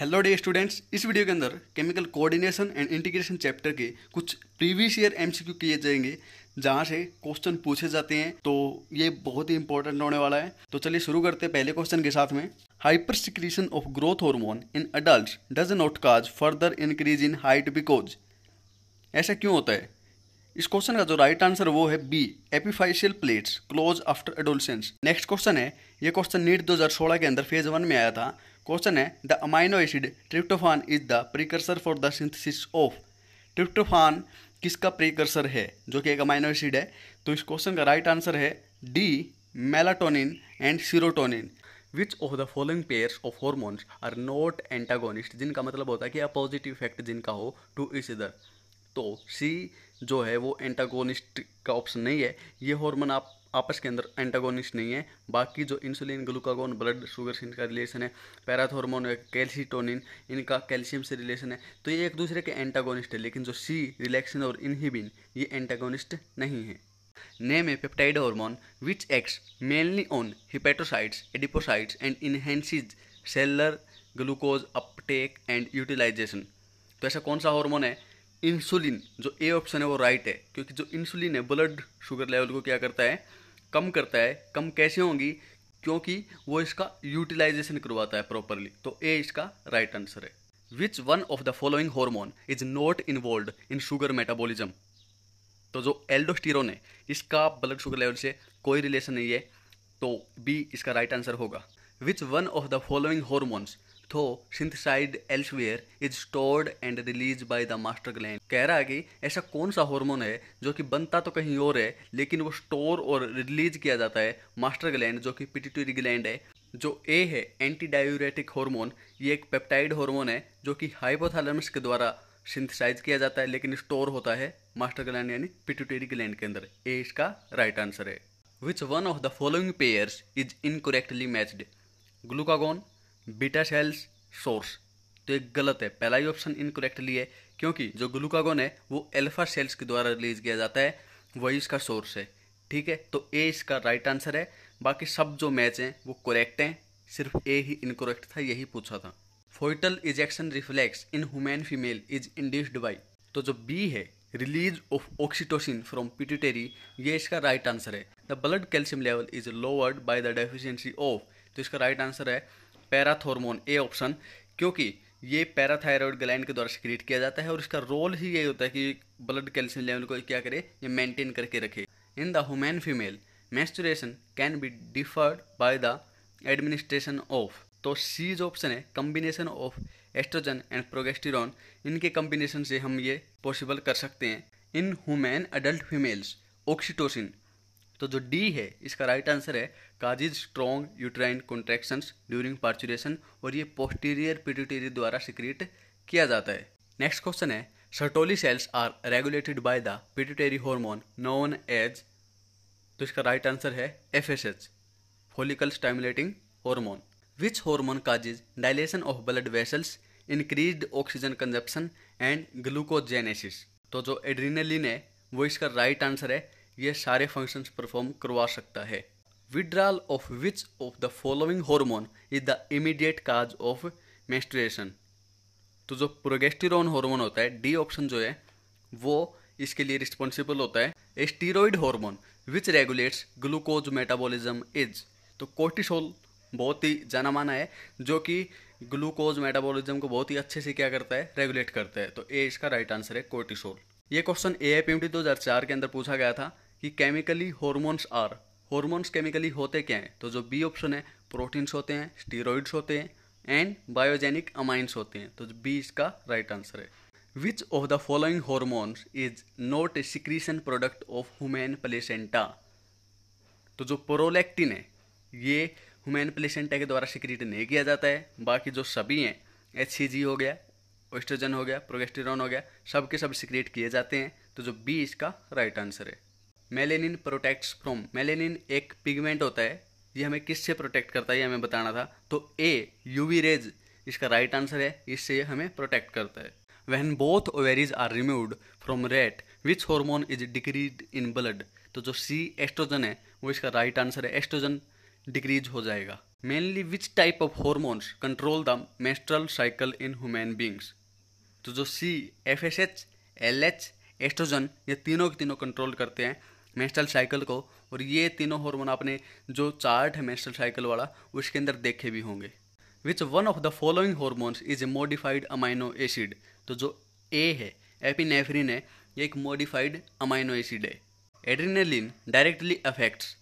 hello dear students इस video के अंदर chemical coordination and integration chapter के कुछ प्रीवियस ईयर एमसीक्यू किए जाएंगे जहाँ से क्वेश्चन पूछे जाते हैं तो ये बहुत ही इंपॉर्टेंट होने वाला है तो चलिए शुरू करते हैं पहले क्वेश्चन के साथ में hyper secretion of growth hormone in adult does not cause further increase in height because ऐसा क्यों होता है इस क्वेश्चन का जो राइट आंसर वो है B epiphyseal plates close after adolescence next question है ये क्वेश्चन नीट 2016 के अंदर फेज वन में आया था क्वेश्चन है the amino acid tryptophan is the precursor for the synthesis of tryptophan किसका प्रीकर्सर है जो कि एक अमाइनो एसिड है तो इस क्वेश्चन का राइट आंसर है D melatonin and serotonin which of the following pairs of hormones are not antagonist जिनका मतलब होता है कि अपोजिटिव इफेक्ट जिनका हो टू इस इधर तो सी जो है वो एंटागोनिस्ट का ऑप्शन नहीं है ये हार्मोन आप आपस के अंदर एंटागोनिस्ट नहीं है बाकी जो इंसुलिन ग्लूकागोन ब्लड शुगर से इनका रिलेशन है पैराथोरमोन कैल्सिटोनिन इनका कैल्शियम से रिलेशन है तो ये एक दूसरे के एंटागोनिस्ट है लेकिन जो सी रिलैक्सिन और इनहिबिन ये एंटागोनिस्ट नहीं है नेम है peptide hormone which acts mainly on hepatocytes adipocytes and enhances cellular glucose uptake and utilization तो ऐसा कौन सा हार्मोन है इंसुलिन जो ए ऑप्शन है वो राइट है क्योंकि जो इंसुलिन है ब्लड शुगर लेवल को क्या करता है कम करता है कम कैसे होंगी क्योंकि वो इसका यूटिलाइजेशन करवाता है प्रॉपरली तो ए इसका राइट आंसर है which one of the following hormone is not involve in sugar metabolism तो जो एल्डोस्टीरोन है इसका ब्लड शुगर लेवल से कोई रिलेशन नहीं है तो बी इसका राइट right आंसर होगा which one of the following hormones though तो synthesized elsewhere is stored and released by the master gland कह रहा है कि ऐसा कौन सा हार्मोन है जो कि बनता तो कहीं और है लेकिन वो स्टोर और रिलीज किया जाता है मास्टर ग्लैंड जो कि पिटिटरी ग्लैंड है जो ए है एंटी डायूरेटिक हॉर्मोन ये एक पेप्टाइड हॉर्मोन है जो कि हाइपोथैलेमस के द्वारा सिंथिसाइज किया जाता है लेकिन स्टोर होता है मास्टर ग्लैंड यानी पिट्यूटरी ग्लैंड के अंदर ए इसका राइट आंसर है which one of the following pairs is incorrectly matched glucagon beta cells source तो एक गलत है पहला ही ऑप्शन इनकरेक्टली है क्योंकि जो ग्लूकागोन है वो एल्फा सेल्स के द्वारा रिलीज किया जाता है वही इसका सोर्स है ठीक है तो ए इसका राइट आंसर है बाकी सब जो मैच हैं वो करेक्ट हैं सिर्फ ए ही इनकोरेक्ट था यही पूछा था foetal ejection reflex in human female is induced by तो जो बी है release of oxytocin from pituitary ये इसका राइट आंसर है the blood calcium level is lowered by the deficiency of तो इसका राइट आंसर है पैराथोरमोन ए ऑप्शन क्योंकि ये पैराथायरॉयड ग्लैंड के द्वारा सिक्रिएट किया जाता है और इसका रोल ही ये होता है कि ब्लड कैल्शियम लेवल को क्या करे ये मेंटेन करके रखे in the human female menstruation can be deferred by the administration of तो सी जो ऑप्शन है combination of oestrogen and progesterone इनके कम्बिनेशन से हम ये पॉसिबल कर सकते हैं in human adult females oxytocin तो जो डी है इसका राइट आंसर है causes strong uterine contraction during parturition और ये पोस्टीरियर पिट्यूटरी द्वारा सिक्रिएट किया जाता है नेक्स्ट क्वेश्चन है Sertoli cells are regulated by the pituitary hormone known as तो इसका राइट आंसर है F S H follicle stimulating hormone which hormone causes dilation of blood vessels increase oxygen consumption and glucogenesis तो जो adrenaline है वो इसका right right answer है ये सारे फंक्शंस परफॉर्म करवा सकता है withdrawal of which of the following hormone is the immediate cause of menstruation तो जो प्रोगेस्टिरोन हार्मोन होता है डी ऑप्शन जो है वो इसके लिए रिस्पॉन्सिबल होता है steroid hormone which regulates glucose metabolism is तो कोर्टिसोल बहुत ही जाना माना है जो कि ग्लूकोज मेटाबॉलिज्म को बहुत ही अच्छे से क्या करता है रेगुलेट करता है तो ए इसका राइट आंसर है कोर्टिसोल ये question A I P M T दो हज़ार चार के अंदर पूछा गया था कि chemically hormones are hormones chemically होते क्या हैं तो जो बी ऑप्शन है प्रोटीन्स होते हैं स्टीरोइड्स होते हैं एंड बायोजेनिक अमाइंस होते हैं तो बी इसका राइट आंसर है which of the following hormones is not a secretion product of human placenta तो जो प्रोलैक्टिन है ये हुमेन प्लेसेंटा के द्वारा सिक्रीट नहीं किया जाता है बाकी जो सभी हैं एच सी जी हो गया ओस्ट्रोजन हो गया प्रोगेस्टेरॉन हो गया सब के सब सिक्रीट किए जाते हैं तो जो बी इसका राइट आंसर है मेलेनिन प्रोटेक्ट्स फ्रॉम मेलेनिन एक पिगमेंट होता है ये हमें किससे प्रोटेक्ट करता है ये हमें बताना था तो ए यूवी रेज इसका राइट right आंसर है इससे ये हमें प्रोटेक्ट करता है when both ovaries are removed from rat which hormone is decrease in blood तो जो सी एस्ट्रोजन है वो इसका राइट right आंसर है एस्ट्रोजन डिक्रीज हो जाएगा mainly which type of hormones control the menstrual cycle in human beings तो जो C F S H L H oestrogen ये तीनों के तीनों कंट्रोल करते हैं मेंस्ट्रुअल साइकिल को और ये तीनों हार्मोन आपने जो चार्ट है मेंस्ट्रुअल साइकिल वाला उसके अंदर देखे भी होंगे which one of the following hormones is a modified amino acid तो जो ए है एपिनेफ्रिन है ये एक मॉडिफाइड अमाइनो एसिड है एड्रीनलिन डायरेक्टली अफेक्ट्स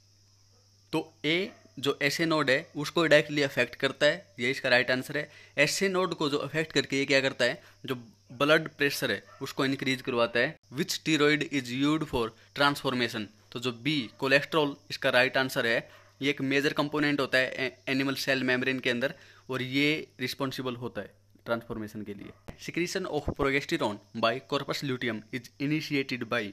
तो ए जो नोड है उसको डायरेक्टली अफेक्ट करता है ये इसका राइट आंसर है एसेनोड को जो अफेक्ट करके ये क्या करता है जो ब्लड प्रेशर है उसको इंक्रीज करवाता है which steroid is used for transformation तो जो बी कोलेस्ट्रॉल इसका राइट right आंसर है ये एक मेजर कंपोनेंट होता है एनिमल सेल मेम्ब्रेन के अंदर और ये रिस्पॉन्सिबल होता है ट्रांसफॉर्मेशन के लिए secretion of progesterone by corpus luteum is initiated by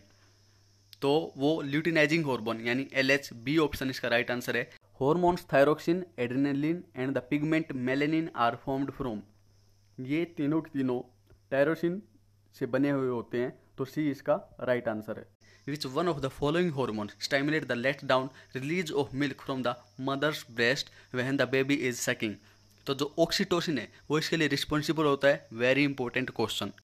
तो वो ल्यूटिनाइजिंग हॉर्मोन यानी एल एच बी ऑप्शन इसका राइट right आंसर है hormones thyroxine adrenaline and the pigment melanin are formed from ये तीनों के तीनों टायरोसिन से बने हुए होते हैं तो सी इसका राइट आंसर है which one of the following hormone stimulate the let down release of milk from the mother's breast when the baby is sucking तो जो ऑक्सीटोसिन है वो इसके लिए रिस्पॉन्सिबल होता है वेरी इंपॉर्टेंट क्वेश्चन